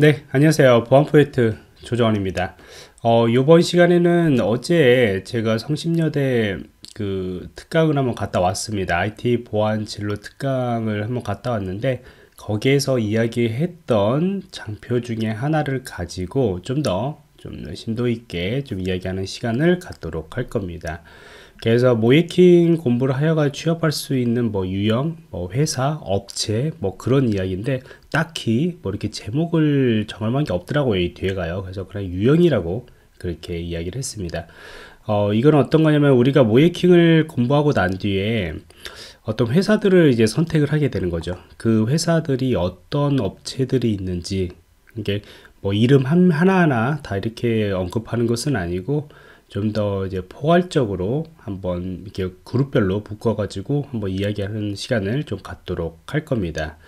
네, 안녕하세요. 보안 포인트 조정원입니다. 어, 요번 시간에는 어제 제가 성심여대 그 특강을 한번 갔다 왔습니다. IT 보안 진로 특강을 한번 갔다 왔는데 거기에서 이야기했던 장표 중에 하나를 가지고 좀 더좀 좀 심도 있게 좀 이야기하는 시간을 갖도록 할 겁니다. 그래서 모이킹 공부를 하여가 취업할 수 있는 뭐 유형, 뭐 회사, 업체 뭐 그런 이야기인데 딱히 뭐 이렇게 제목을 정할 만한 게 없더라고요 이 뒤에 가요. 그래서 그냥 유형이라고 그렇게 이야기를 했습니다. 어, 이건 어떤 거냐면 우리가 모이킹을 공부하고 난 뒤에 어떤 회사들을 이제 선택을 하게 되는 거죠. 그 회사들이 어떤 업체들이 있는지 이게 뭐 이름 한, 하나하나 다 이렇게 언급하는 것은 아니고 좀더 이제 포괄적으로 한번 이렇게 그룹별로 묶어가지고 한번 이야기하는 시간을 좀 갖도록 할 겁니다.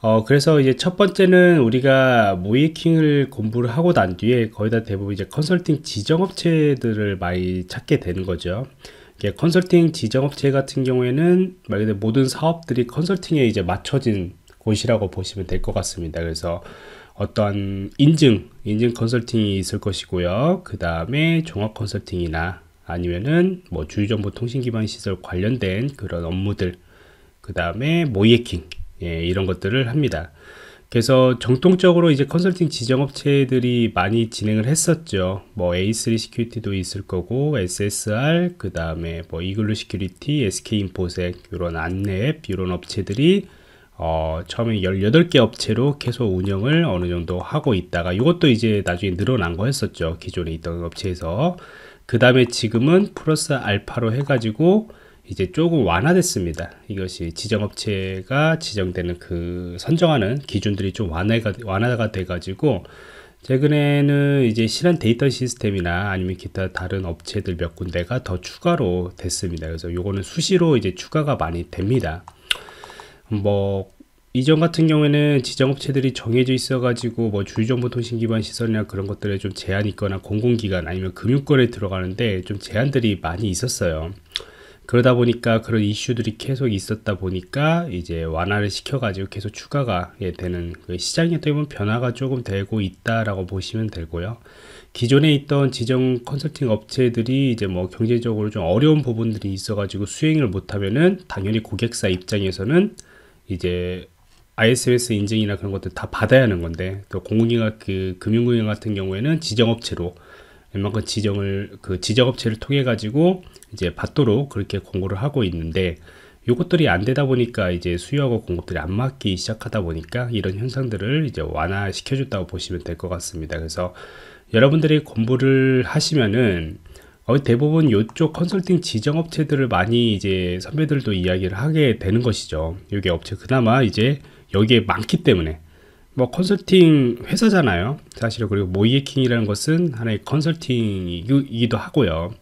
어, 그래서 이제 첫 번째는 우리가 모이킹을 공부를 하고 난 뒤에 거의 다 대부분 이제 컨설팅 지정업체들을 많이 찾게 되는 거죠. 이게 컨설팅 지정업체 같은 경우에는 말 그대로 모든 사업들이 컨설팅에 이제 맞춰진 곳이라고 보시면 될 것 같습니다. 그래서 어떤 인증, 인증 컨설팅이 있을 것이고요. 그 다음에 종합 컨설팅이나 아니면은 뭐 주유정보 통신기반 시설 관련된 그런 업무들, 그 다음에 모이킹 예, 이런 것들을 합니다. 그래서 정통적으로 이제 컨설팅 지정업체들이 많이 진행을 했었죠. 뭐 A3 시큐리티도 있을 거고, SSR, 그 다음에 뭐 이글루 시큐리티, SK 인포색, 이런 안랩, 이런 업체들이 어, 처음에 18개 업체로 계속 운영을 어느 정도 하고 있다가 이것도 이제 나중에 늘어난 거였었죠. 기존에 있던 업체에서. 그 다음에 지금은 플러스 알파로 해가지고 이제 조금 완화됐습니다. 이것이 지정업체가 지정되는 그 선정하는 기준들이 좀 완화가, 완화가 돼가지고 최근에는 이제 실한 데이터 시스템이나 아니면 기타 다른 업체들 몇 군데가 더 추가로 됐습니다. 그래서 요거는 수시로 이제 추가가 많이 됩니다. 음. 뭐 이전 같은 경우에는 지정업체들이 정해져 있어가지고 뭐 주요정보통신 기반 시설이나 그런 것들에 좀 제한이 있거나 공공기관 아니면 금융권에 들어가는데 좀 제한들이 많이 있었어요. 그러다 보니까 그런 이슈들이 계속 있었다 보니까 이제 완화를 시켜가지고 계속 추가가 예, 되는 그 시장에 어떻면 변화가 조금 되고 있다라고 보시면 되고요. 기존에 있던 지정 컨설팅 업체들이 이제 뭐 경제적으로 좀 어려운 부분들이 있어가지고 수행을 못하면은 당연히 고객사 입장에서는 이제 ISMS 인증이나 그런 것들 다 받아야 하는 건데 또 공공기관 그 금융기관 같은 경우에는 지정업체로 웬만큼 지정을 그 지정업체를 통해 가지고 이제 받도록 그렇게 공고를 하고 있는데 요것들이 안 되다 보니까 이제 수요하고 공급들이 안 맞기 시작하다 보니까 이런 현상들을 이제 완화시켜줬다고 보시면 될 것 같습니다. 그래서 여러분들이 공부를 하시면은 어, 대부분 이쪽 컨설팅 지정 업체들을 많이 이제 선배들도 이야기를 하게 되는 것이죠. 여기 업체 그나마 이제 여기에 많기 때문에 뭐 컨설팅 회사잖아요. 사실 그리고 모이에킹이라는 것은 하나의 컨설팅이기도 하고요.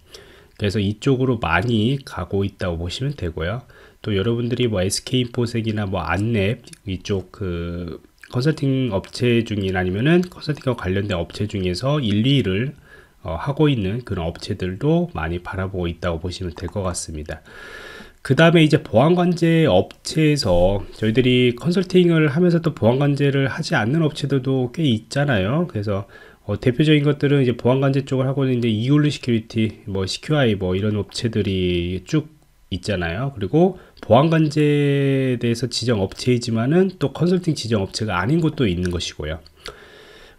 그래서 이쪽으로 많이 가고 있다고 보시면 되고요. 또 여러분들이 뭐 SK 인포색이나 뭐 안랩 이쪽 그 컨설팅 업체 중이나 아니면은 컨설팅과 관련된 업체 중에서 1, 2를 어, 하고 있는 그런 업체들도 많이 바라보고 있다고 보시면 될 것 같습니다. 그 다음에 이제 보안관제 업체에서 저희들이 컨설팅을 하면서 또 보안관제를 하지 않는 업체들도 꽤 있잖아요. 그래서 어, 대표적인 것들은 이제 보안관제 쪽을 하고 있는 이제 이울리 시큐리티, 뭐 CQI 뭐 이런 업체들이 쭉 있잖아요. 그리고 보안관제에 대해서 지정 업체이지만은 또 컨설팅 지정 업체가 아닌 것도 있는 것이고요.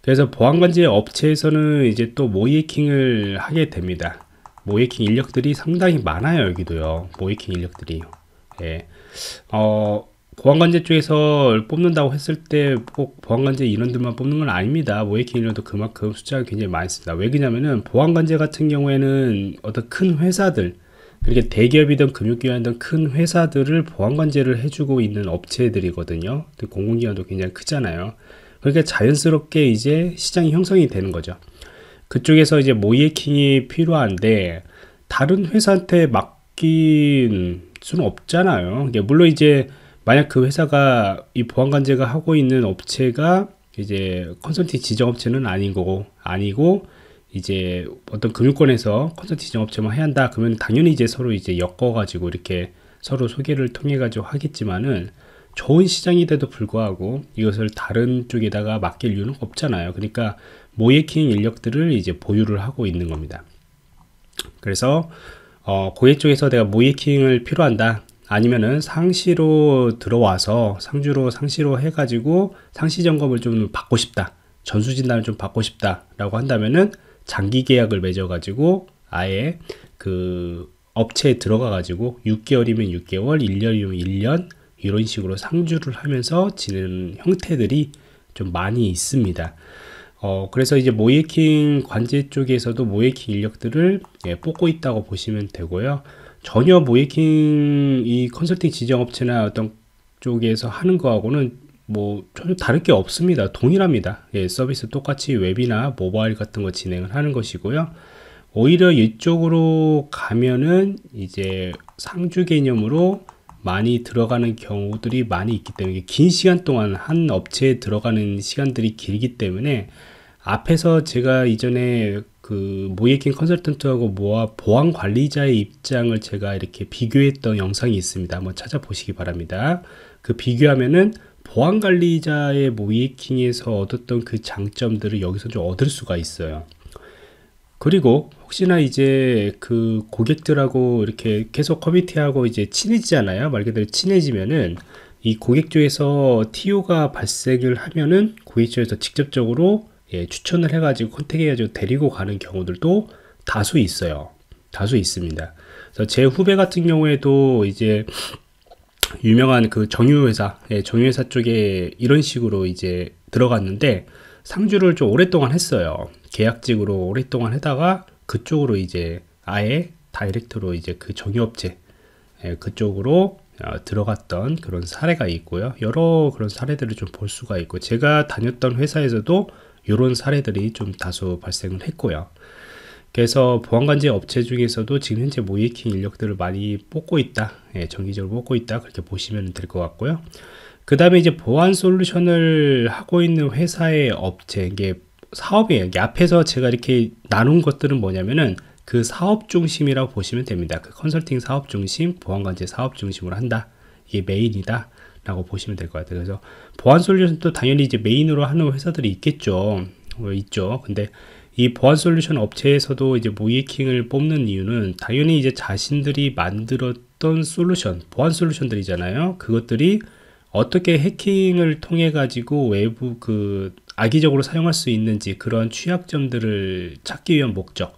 그래서 보안관제 업체에서는 이제 또 모이킹을 하게 됩니다. 모이킹 인력들이 상당히 많아요, 여기도요. 모이킹 인력들이. 예. 어, 보안관제 쪽에서 뽑는다고 했을 때 꼭 보안관제 인원들만 뽑는 건 아닙니다. 모이킹 인원도 그만큼 숫자가 굉장히 많습니다. 왜 그러냐면은 보안관제 같은 경우에는 어떤 큰 회사들, 그렇게 대기업이든 금융기관이든 큰 회사들을 보안관제를 해주고 있는 업체들이거든요. 공공기관도 굉장히 크잖아요. 그렇게 자연스럽게 이제 시장이 형성이 되는 거죠. 그쪽에서 이제 모이킹이 필요한데 다른 회사한테 맡긴 수는 없잖아요. 물론 이제 만약 그 회사가 이 보안관제가 하고 있는 업체가 이제 컨설팅 지정업체는 아닌 거고 아니고 이제 어떤 금융권에서 컨설팅 업체만 해야 한다 그러면 당연히 이제 서로 이제 엮어 가지고 이렇게 서로 소개를 통해 가지고 하겠지만은 좋은 시장인데도 불구하고 이것을 다른 쪽에다가 맡길 이유는 없잖아요. 그러니까 모예킹 인력들을 이제 보유를 하고 있는 겁니다. 그래서 어, 고객 쪽에서 내가 모예킹을 필요한다. 아니면은 상시로 들어와서 상주로 상시로 해가지고 상시 점검을 좀 받고 싶다. 전수 진단을 좀 받고 싶다라고 한다면은 장기 계약을 맺어가지고 아예 그 업체에 들어가가지고 6개월이면 6개월, 1년이면 1년, 이런 식으로 상주를 하면서 지는 형태들이 좀 많이 있습니다. 어, 그래서 이제 모예킹 관제 쪽에서도 모예킹 인력들을 예, 뽑고 있다고 보시면 되고요. 전혀 모예킹 이 컨설팅 지정업체나 어떤 쪽에서 하는 거하고는 뭐 전혀 다를 게 없습니다. 동일합니다. 예, 서비스 똑같이 웹이나 모바일 같은 거 진행을 하는 것이고요. 오히려 이쪽으로 가면은 이제 상주 개념으로 많이 들어가는 경우들이 많이 있기 때문에 긴 시간 동안 한 업체에 들어가는 시간들이 길기 때문에 앞에서 제가 이전에 그 모이킹 컨설턴트하고 모아 보안 관리자의 입장을 제가 이렇게 비교했던 영상이 있습니다. 한번 찾아보시기 바랍니다. 그 비교하면은 보안 관리자의 모이킹에서 얻었던 그 장점들을 여기서 좀 얻을 수가 있어요. 그리고 혹시나 이제 그 고객들하고 이렇게 계속 커뮤니티하고 이제 친해지잖아요. 말 그대로 친해지면은 이 고객 쪽에서 TO가 발생을 하면은 고객 쪽에서 직접적으로 예, 추천을 해가지고 컨택해가지고 데리고 가는 경우들도 다수 있어요. 다수 있습니다. 그래서 제 후배 같은 경우에도 이제 유명한 그 정유회사, 예, 정유회사 쪽에 이런 식으로 이제 들어갔는데 상주를 좀 오랫동안 했어요. 계약직으로 오랫동안 하다가 그쪽으로 이제 아예 다이렉트로 이제 그 정유업체 예, 그쪽으로 어, 들어갔던 그런 사례가 있고요. 여러 그런 사례들을 좀 볼 수가 있고 제가 다녔던 회사에서도 이런 사례들이 좀 다소 발생을 했고요. 그래서 보안관제 업체 중에서도 지금 현재 모이킹 인력들을 많이 뽑고 있다. 예, 정기적으로 뽑고 있다. 그렇게 보시면 될 것 같고요. 그 다음에 이제 보안 솔루션을 하고 있는 회사의 업체, 이게 사업이에요. 앞에서 제가 이렇게 나눈 것들은 뭐냐면은 그 사업 중심이라고 보시면 됩니다. 그 컨설팅 사업 중심, 보안관제 사업 중심으로 한다. 이게 메인이다. 라고 보시면 될 것 같아요. 그래서 보안 솔루션도 당연히 이제 메인으로 하는 회사들이 있겠죠. 뭐 있죠. 근데 이 보안 솔루션 업체에서도 이제 모이킹을 뽑는 이유는 당연히 이제 자신들이 만들었던 솔루션, 보안 솔루션들이잖아요. 그것들이 어떻게 해킹을 통해 가지고 외부 그 악의적으로 사용할 수 있는지 그런 취약점들을 찾기 위한 목적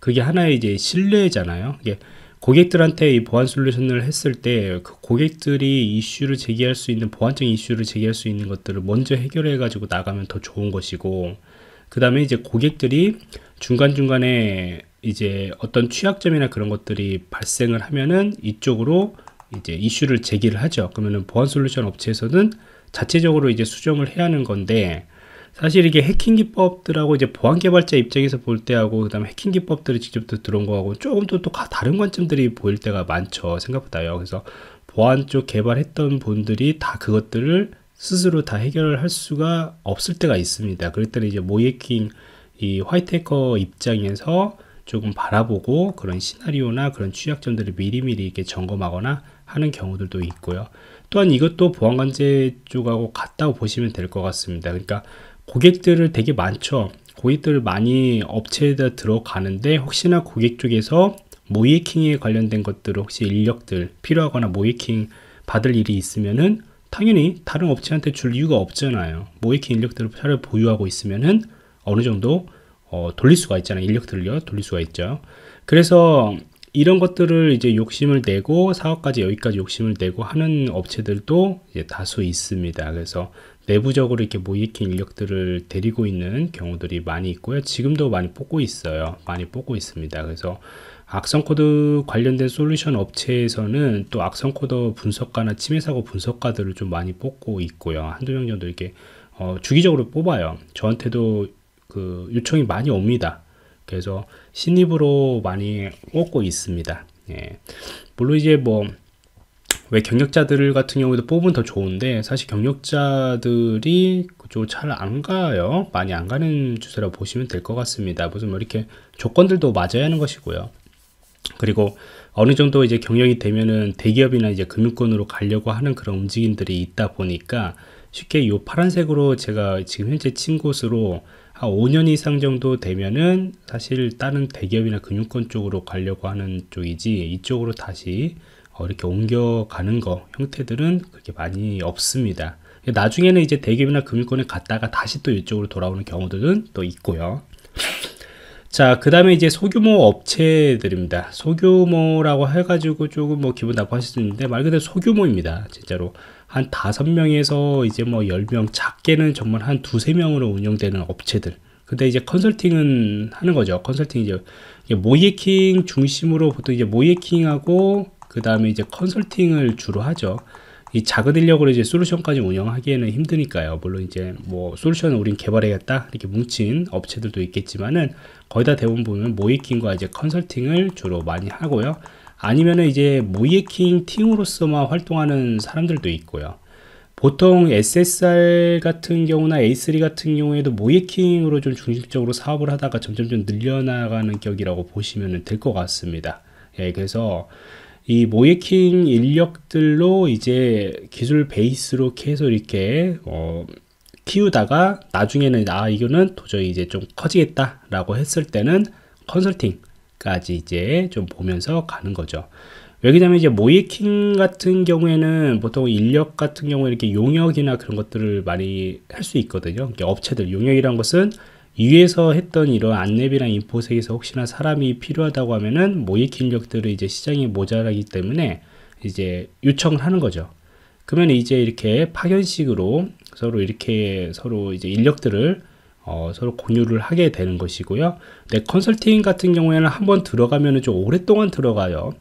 그게 하나의 이제 신뢰잖아요 이게 고객들한테 이 보안 솔루션을 했을 때 그 고객들이 이슈를 제기할 수 있는 보안적 이슈를 제기할 수 있는 것들을 먼저 해결해 가지고 나가면 더 좋은 것이고 그 다음에 이제 고객들이 중간중간에 이제 어떤 취약점이나 그런 것들이 발생을 하면은 이쪽으로 이제 이슈를 제기를 하죠 그러면은 보안 솔루션 업체에서는 자체적으로 이제 수정을 해야 하는 건데 사실 이게 해킹 기법들하고 이제 보안 개발자 입장에서 볼 때하고 그다음에 해킹 기법들이 직접 들어온 거하고 조금 또, 또 다른 관점들이 보일 때가 많죠 생각보다요. 그래서 보안 쪽 개발했던 분들이 다 그것들을 스스로 다 해결할 수가 없을 때가 있습니다. 그랬더니 이제 모이킹 이 화이트 해커 입장에서 조금 바라보고 그런 시나리오나 그런 취약점들을 미리미리 이렇게 점검하거나 하는 경우들도 있고요. 또한 이것도 보안관제 쪽하고 같다고 보시면 될 것 같습니다. 그러니까 고객들을 되게 많죠. 고객들 많이 업체에 들어가는데 혹시나 고객 쪽에서 모이킹에 관련된 것들 혹시 인력들 필요하거나 모이킹 받을 일이 있으면은 당연히 다른 업체한테 줄 이유가 없잖아요. 모이킹 인력들을 차를 보유하고 있으면은 어느 정도 어, 돌릴 수가 있잖아요. 인력들을요 돌릴 수가 있죠. 그래서 이런 것들을 이제 욕심을 내고 사업까지 여기까지 욕심을 내고 하는 업체들도 다수 있습니다. 그래서 내부적으로 이렇게 모이킨 인력들을 데리고 있는 경우들이 많이 있고요. 지금도 많이 뽑고 있어요. 많이 뽑고 있습니다. 그래서 악성 코드 관련된 솔루션 업체에서는 또 악성 코드 분석가나 침해 사고 분석가들을 좀 많이 뽑고 있고요. 한두 명 정도 이렇게 어, 주기적으로 뽑아요. 저한테도 그 요청이 많이 옵니다. 그래서 신입으로 많이 뽑고 있습니다. 예. 물론 이제 뭐왜 경력자들 같은 경우에도 뽑으면 더 좋은데 사실 경력자들이 그쪽 잘안 가요. 많이 안 가는 주소라고 보시면 될 것 같습니다. 무슨 뭐 이렇게 조건들도 맞아야 하는 것이고요. 그리고 어느 정도 이제 경력이 되면은 대기업이나 이제 금융권으로 가려고 하는 그런 움직임들이 있다 보니까 쉽게 요 파란색으로 제가 지금 현재 친 곳으로 한 5년 이상 정도 되면은 사실 다른 대기업이나 금융권 쪽으로 가려고 하는 쪽이지 이쪽으로 다시 어, 이렇게 옮겨가는 거 형태들은 그렇게 많이 없습니다. 나중에는 이제 대기업이나 금융권에 갔다가 다시 또 이쪽으로 돌아오는 경우들은 또 있고요. 자, 그 다음에 이제 소규모 업체들입니다. 소규모라고 해가지고 조금 뭐 기분 나빠하실 수 있는데 말 그대로 소규모입니다. 진짜로. 한 다섯 명에서 이제 뭐 열명 작게는 정말 한 두세 명으로 운영되는 업체들. 근데 이제 컨설팅은 하는 거죠. 컨설팅 이제 모이킹 중심으로 보통 이제 모이킹하고 그 다음에 이제 컨설팅을 주로 하죠. 이 작은 인력으로 이제 솔루션까지 운영하기에는 힘드니까요. 물론 이제 뭐 솔루션을 우린 개발해야겠다 이렇게 뭉친 업체들도 있겠지만은 거의 다 대부분 보면 모이킹과 이제 컨설팅을 주로 많이 하고요. 아니면은 이제 모이킹 팀으로서만 활동하는 사람들도 있고요. 보통 SSR 같은 경우나 A3 같은 경우에도 모이킹으로 좀 중심적으로 사업을 하다가 점점 좀 늘려나가는 격이라고 보시면 될 것 같습니다. 예, 그래서 이 모이킹 인력들로 이제 기술 베이스로 계속 이렇게 어, 키우다가 나중에는 아 이거는 도저히 이제 좀 커지겠다라고 했을 때는 컨설팅까지 이제 좀 보면서 가는 거죠. 왜냐면 이제 모이킹 같은 경우에는 보통 인력 같은 경우에 이렇게 용역이나 그런 것들을 많이 할 수 있거든요. 그러니까 업체들 용역이란 것은 위에서 했던 이런 안랩이랑 인포색에서 혹시나 사람이 필요하다고 하면은 모익 의 인력들을 이제 시장이 모자라기 때문에 이제 요청을 하는 거죠. 그러면 이제 이렇게 파견식으로 서로 이렇게 서로 이제 인력들을 어, 서로 공유를 하게 되는 것이고요. 근데 컨설팅 같은 경우에는 한번 들어가면 은좀 오랫동안 들어가요.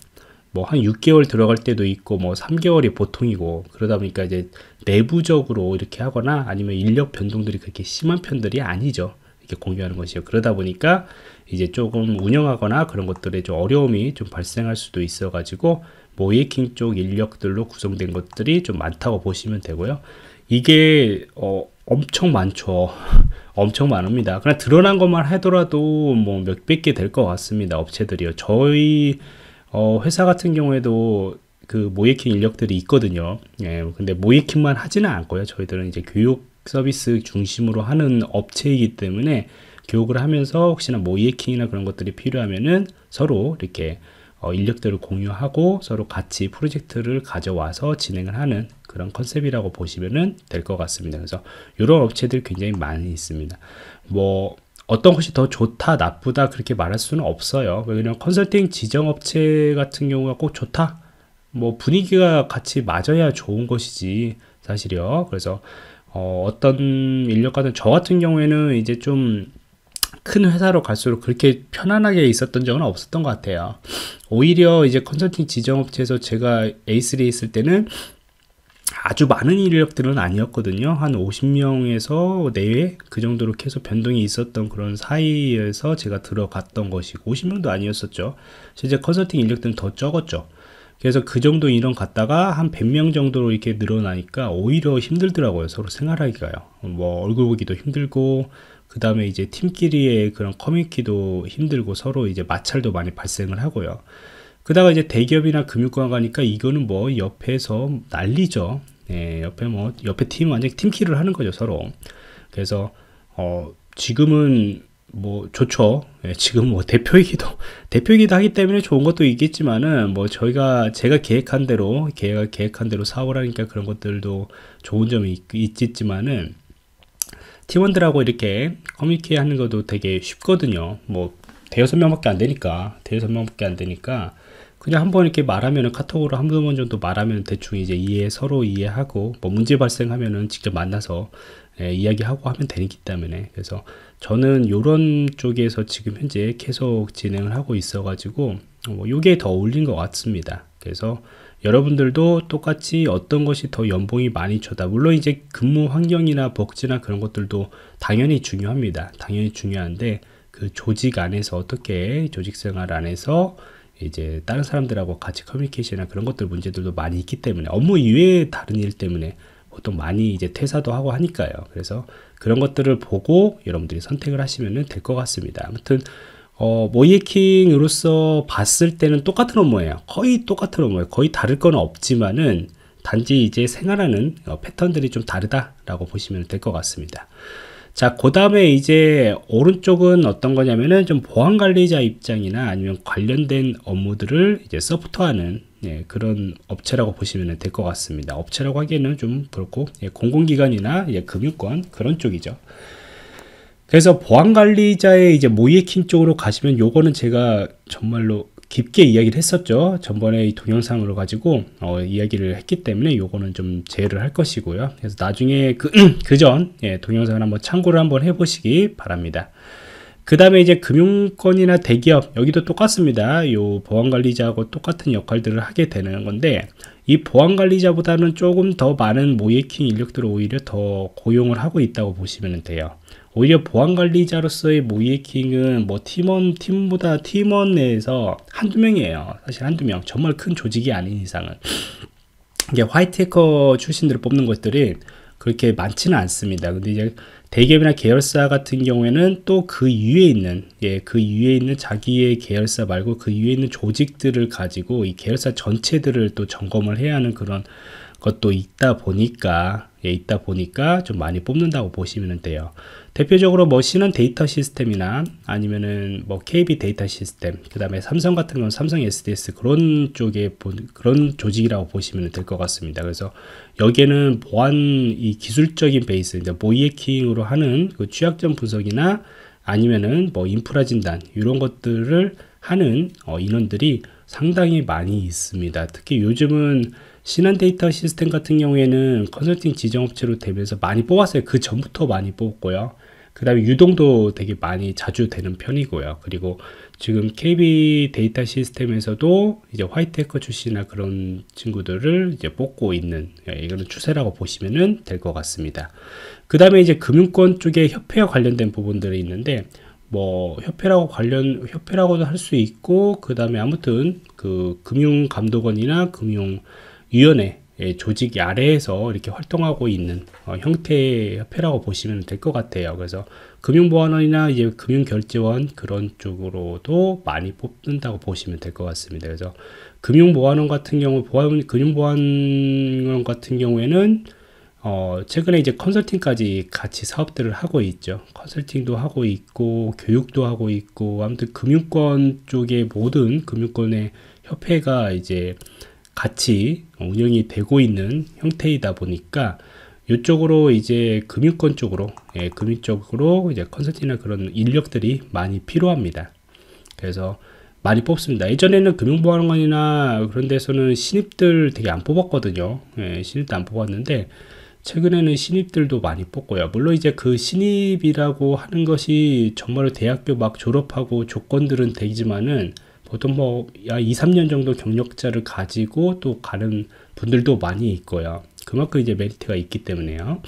뭐 한 6개월 들어갈 때도 있고 뭐 3개월이 보통이고 그러다 보니까 이제 내부적으로 이렇게 하거나 아니면 인력 변동들이 그렇게 심한 편들이 아니죠. 이렇게 공유하는 것이요. 그러다 보니까 이제 조금 운영하거나 그런 것들에 좀 어려움이 좀 발생할 수도 있어가지고 모이킹 쪽 인력들로 구성된 것들이 좀 많다고 보시면 되고요. 이게 어, 엄청 많죠. 엄청 많습니다. 그냥 드러난 것만 하더라도 뭐 몇 백 개 될 것 같습니다. 업체들이요. 저희 어, 회사 같은 경우에도 그 모이킹 인력들이 있거든요. 예, 근데 모이킹만 하지는 않고요. 저희들은 이제 교육 서비스 중심으로 하는 업체이기 때문에 교육을 하면서 혹시나 모 뭐 이해킹이나 그런 것들이 필요하면은 서로 이렇게 어, 인력들을 공유하고 서로 같이 프로젝트를 가져와서 진행을 하는 그런 컨셉이라고 보시면 될 것 같습니다. 그래서 이런 업체들 굉장히 많이 있습니다. 뭐 어떤 것이 더 좋다 나쁘다 그렇게 말할 수는 없어요. 왜냐하면 컨설팅 지정업체 같은 경우가 꼭 좋다 뭐 분위기가 같이 맞아야 좋은 것이지 사실이요. 그래서 어, 어떤 인력과는 저 같은 경우에는 이제 좀 큰 회사로 갈수록 그렇게 편안하게 있었던 적은 없었던 것 같아요. 오히려 이제 컨설팅 지정업체에서 제가 A3에 있을 때는 아주 많은 인력들은 아니었거든요. 한 50명에서 내외 그 정도로 계속 변동이 있었던 그런 사이에서 제가 들어갔던 것이고 50명도 아니었었죠. 실제 컨설팅 인력들은 더 적었죠. 그래서 그 정도 인원 갔다가 한 100명 정도로 이렇게 늘어나니까 오히려 힘들더라고요. 서로 생활하기가요. 뭐 얼굴 보기도 힘들고 그 다음에 이제 팀끼리의 그런 커뮤니티도 힘들고 서로 이제 마찰도 많이 발생을 하고요. 그다가 이제 대기업이나 금융권 가니까 이거는 뭐 옆에서 난리죠. 예, 옆에 뭐 옆에 팀 완전 팀키를 하는 거죠 서로. 그래서 어 지금은 뭐 좋죠. 예, 지금 뭐 대표이기도 대표이기도 하기 때문에 좋은 것도 있겠지만은 뭐 저희가 제가 계획한 대로 계획 계획한 대로 사업을 하니까 그런 것들도 좋은 점이 있, 겠지만은 팀원들하고 이렇게 커뮤니케이 하는 것도 되게 쉽거든요. 뭐 대여섯 명밖에 안 되니까 대여섯 명밖에 안 되니까 그냥 한 번 이렇게 말하면은 카톡으로 한번 정도 말하면 대충 이제 이해 서로 이해하고 뭐 문제 발생하면은 직접 만나서 예, 이야기하고 하면 되기 때문에 그래서 저는 이런 쪽에서 지금 현재 계속 진행을 하고 있어 가지고 뭐 요게 더 어울린 것 같습니다 그래서 여러분들도 똑같이 어떤 것이 더 연봉이 많이 쳐다 물론 이제 근무 환경이나 복지나 그런 것들도 당연히 중요합니다 당연히 중요한데 그 조직 안에서 어떻게 조직 생활 안에서 이제 다른 사람들하고 같이 커뮤니케이션이나 그런 것들 문제들도 많이 있기 때문에 업무 이외의 다른 일 때문에 보통 많이 이제 퇴사도 하고 하니까요. 그래서 그런 것들을 보고 여러분들이 선택을 하시면 될 것 같습니다. 아무튼 어, 모이킹으로서 봤을 때는 똑같은 업무예요. 거의 똑같은 업무예요. 거의 다를 건 없지만은 단지 이제 생활하는 어, 패턴들이 좀 다르다라고 보시면 될 것 같습니다. 자, 그 다음에 이제 오른쪽은 어떤 거냐면은 좀 보안 관리자 입장이나 아니면 관련된 업무들을 이제 서포트하는 예, 그런 업체라고 보시면 될 것 같습니다. 업체라고 하기에는 좀 그렇고 예, 공공기관이나 예, 금융권 그런 쪽이죠. 그래서 보안관리자의 이제 모이에킹 쪽으로 가시면 요거는 제가 정말로 깊게 이야기를 했었죠. 전번에 이 동영상으로 가지고 어, 이야기를 했기 때문에 요거는 좀 제외를 할 것이고요. 그래서 나중에 그, 그전 예, 동영상을 한번 참고를 한번 해보시기 바랍니다. 그 다음에 이제 금융권이나 대기업 여기도 똑같습니다. 요 보안관리자하고 똑같은 역할들을 하게 되는 건데 이 보안관리자보다는 조금 더 많은 모이킹 인력들을 오히려 더 고용을 하고 있다고 보시면 돼요. 오히려 보안관리자로서의 모이킹은 뭐 팀원, 팀보다 팀원 내에서 한두 명이에요. 사실 한두 명. 정말 큰 조직이 아닌 이상은. 이게 화이트해커 출신들을 뽑는 것들이 그렇게 많지는 않습니다. 근데 이제 대기업이나 계열사 같은 경우에는 또 그 위에 있는 예, 그 위에 있는 자기의 계열사 말고 그 위에 있는 조직들을 가지고 이 계열사 전체들을 또 점검을 해야 하는 그런 것도 있다 보니까 예, 있다 보니까 좀 많이 뽑는다고 보시면 돼요. 대표적으로 뭐신은 데이터 시스템이나 아니면은 뭐 KB 데이터 시스템, 그 다음에 삼성 같은 경우 삼성 SDS 그런 쪽에 본, 그런 조직이라고 보시면 될 것 같습니다. 그래서 여기에는 보안 이 기술적인 베이스, 이제 모이에킹으로 하는 그 취약점 분석이나 아니면은 뭐 인프라 진단 이런 것들을 하는 어, 인원들이 상당히 많이 있습니다. 특히 요즘은 신한 데이터 시스템 같은 경우에는 컨설팅 지정업체로 되면서 많이 뽑았어요. 그 전부터 많이 뽑고요. 았그 다음에 유동도 되게 많이 자주 되는 편이고요. 그리고 지금 KB 데이터 시스템에서도 이제 화이트 해커 출신이나 그런 친구들을 이제 뽑고 있는, 예, 이거는 추세라고 보시면 될 것 같습니다. 그 다음에 이제 금융권 쪽에 협회와 관련된 부분들이 있는데, 뭐 협회라고 관련 협회라고도 할 수 있고 그 다음에 아무튼 그 금융감독원이나 금융 위원회 예, 조직 아래에서 이렇게 활동하고 있는 어, 형태의 협회라고 보시면 될 것 같아요. 그래서 금융보안원이나 이제 금융결제원 그런 쪽으로도 많이 뽑는다고 보시면 될 것 같습니다. 그래서 금융보안원 같은 경우, 보안, 금융보안원 같은 경우에는 어, 최근에 이제 컨설팅까지 같이 사업들을 하고 있죠. 컨설팅도 하고 있고, 교육도 하고 있고, 아무튼 금융권 쪽의 모든 금융권의 협회가 이제 같이 운영이 되고 있는 형태이다 보니까 이쪽으로 이제 금융권 쪽으로 예, 금융 쪽으로 이제 컨설팅이나 그런 인력들이 많이 필요합니다. 그래서 많이 뽑습니다. 예전에는 금융보안관이나 그런 데서는 신입들 되게 안 뽑았거든요. 예, 신입도 안 뽑았는데 최근에는 신입들도 많이 뽑고요. 물론 이제 그 신입이라고 하는 것이 정말 대학교 막 졸업하고 조건들은 되지만은 보통 뭐 2, 3년 정도 경력자를 가지고 또 가는 분들도 많이 있고요. 그만큼 이제 메리트가 있기 때문에요.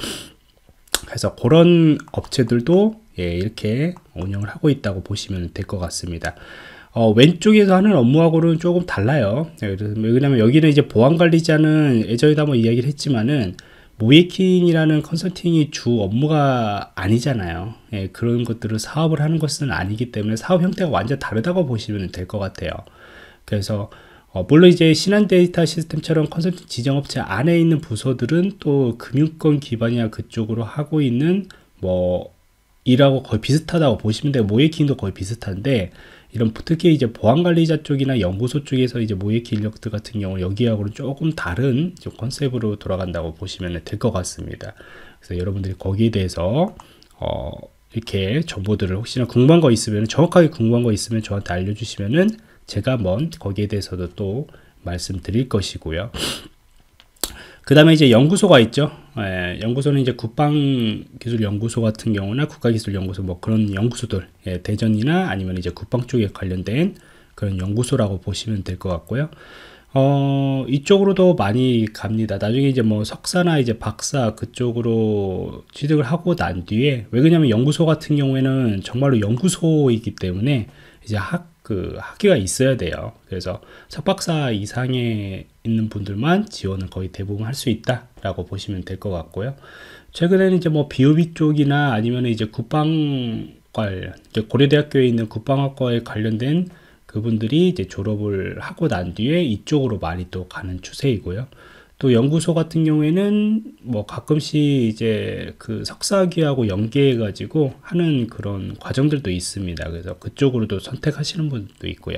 그래서 그런 업체들도 예, 이렇게 운영을 하고 있다고 보시면 될 것 같습니다. 어, 왼쪽에서 하는 업무하고는 조금 달라요. 네, 뭐, 왜냐면 여기는 이제 보안관리자는 예전에도 한번 이야기를 했지만은 모이킹이라는 컨설팅이 주 업무가 아니잖아요. 예, 그런 것들을 사업을 하는 것은 아니기 때문에 사업 형태가 완전 다르다고 보시면 될 것 같아요. 그래서 어, 물론 이제 신한 데이터 시스템처럼 컨설팅 지정업체 안에 있는 부서들은 또 금융권 기반이나 그쪽으로 하고 있는 뭐 일하고 거의 비슷하다고 보시면 돼요. 모이킹도 거의 비슷한데 이런 특히 이제 보안 관리자 쪽이나 연구소 쪽에서 이제 모의키 인력들 같은 경우 여기하고는 조금 다른 컨셉으로 돌아간다고 보시면 될 것 같습니다. 그래서 여러분들이 거기에 대해서 어, 이렇게 정보들을 혹시나 궁금한 거 있으면 정확하게 궁금한 거 있으면 저한테 알려주시면은 제가 한번 거기에 대해서도 또 말씀드릴 것이고요. 그 다음에 이제 연구소가 있죠. 예, 연구소는 이제 국방기술연구소 같은 경우나 국가기술연구소 뭐 그런 연구소들, 예, 대전이나 아니면 이제 국방 쪽에 관련된 그런 연구소라고 보시면 될 것 같고요. 어, 이쪽으로도 많이 갑니다. 나중에 이제 뭐 석사나 이제 박사 그쪽으로 취득을 하고 난 뒤에, 왜 그러냐면 연구소 같은 경우에는 정말로 연구소이기 때문에 이제 학, 그 학위가 있어야 돼요. 그래서 석박사 이상에 있는 분들만 지원을 거의 대부분 할 수 있다라고 보시면 될 것 같고요. 최근에는 이제 뭐 비우비 쪽이나 아니면 이제 국방관, 이제 고려대학교에 있는 국방학과에 관련된 그분들이 이제 졸업을 하고 난 뒤에 이쪽으로 많이 또 가는 추세이고요. 또 연구소 같은 경우에는 뭐 가끔씩 이제 그 석사학위하고 연계해 가지고 하는 그런 과정들도 있습니다. 그래서 그쪽으로도 선택하시는 분도 있고요.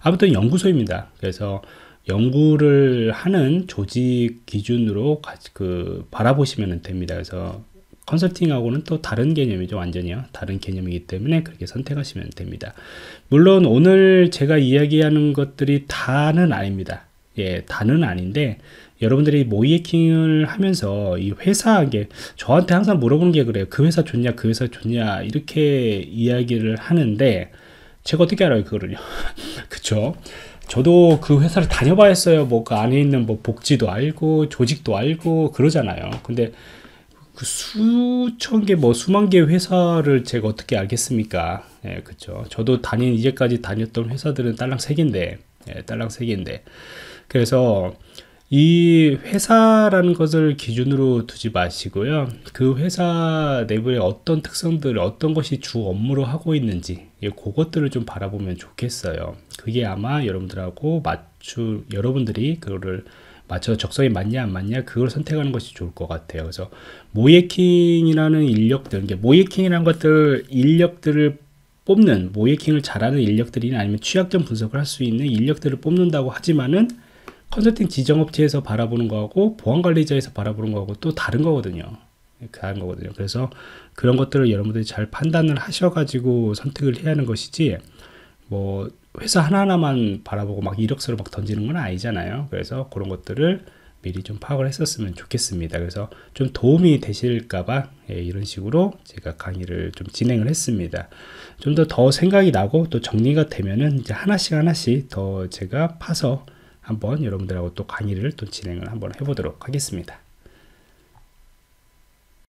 아무튼 연구소입니다. 그래서 연구를 하는 조직 기준으로 그 바라보시면 됩니다. 그래서 컨설팅하고는 또 다른 개념이죠. 완전히요. 다른 개념이기 때문에 그렇게 선택하시면 됩니다. 물론 오늘 제가 이야기하는 것들이 다는 아닙니다. 예, 다는 아닌데 여러분들이 모이에킹을 하면서 이 회사에게 저한테 항상 물어보는 게 그래요. 그 회사 좋냐, 그 회사 좋냐 이렇게 이야기를 하는데 제가 어떻게 알아요 그거를요? 그쵸? 저도 그 회사를 다녀봐 했어요. 뭐 그 안에 있는 뭐 복지도 알고 조직도 알고 그러잖아요. 근데 그 수천 개, 뭐 수만 개의 회사를 제가 어떻게 알겠습니까? 예, 그쵸. 저도 다닌, 이제까지 다녔던 회사들은 딸랑 세 개인데, 예, 딸랑 세 개인데. 그래서 이 회사라는 것을 기준으로 두지 마시고요. 그 회사 내부의 어떤 특성들, 어떤 것이 주 업무로 하고 있는지, 예, 그것들을 좀 바라보면 좋겠어요. 그게 아마 여러분들하고 맞추, 여러분들이 그거를 맞춰 적성이 맞냐 안 맞냐 그걸 선택하는 것이 좋을 것 같아요. 그래서 모예킹이라는 인력들, 모예킹이라는 것들 인력들을 뽑는 모예킹을 잘하는 인력들이나 아니면 취약점 분석을 할 수 있는 인력들을 뽑는다고 하지만은 컨설팅 지정업체에서 바라보는 거하고 보안관리자에서 바라보는 거하고 또 다른 거거든요. 그한 예, 거거든요. 그래서 그런 것들을 여러분들이 잘 판단을 하셔가지고 선택을 해야 하는 것이지 뭐 회사 하나하나만 바라보고 막 이력서를 막 던지는 건 아니잖아요. 그래서 그런 것들을 미리 좀 파악을 했었으면 좋겠습니다. 그래서 좀 도움이 되실까봐 예, 이런 식으로 제가 강의를 좀 진행을 했습니다. 좀 더더 더 생각이 나고 또 정리가 되면은 이제 하나씩 하나씩 더 제가 파서 한번 여러분들하고 또 강의를 또 진행을 한번 해보도록 하겠습니다.